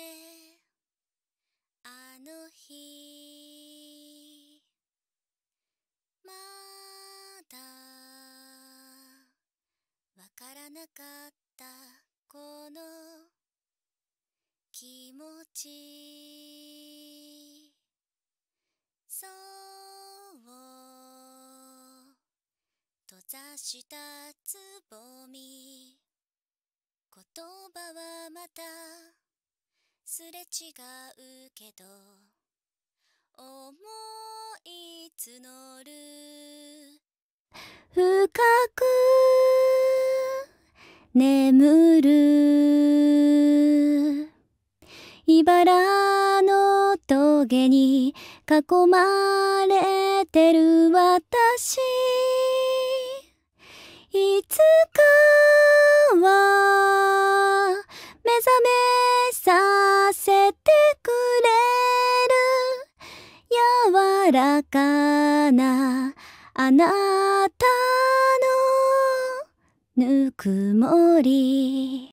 ねあの日まだわからなかったこの気持ちそう閉ざしたつぼみ言葉はまたすれ違うけど思い募る深く眠る茨の棘に囲まれてる私いつかは目覚めさらかなあなたのぬくもり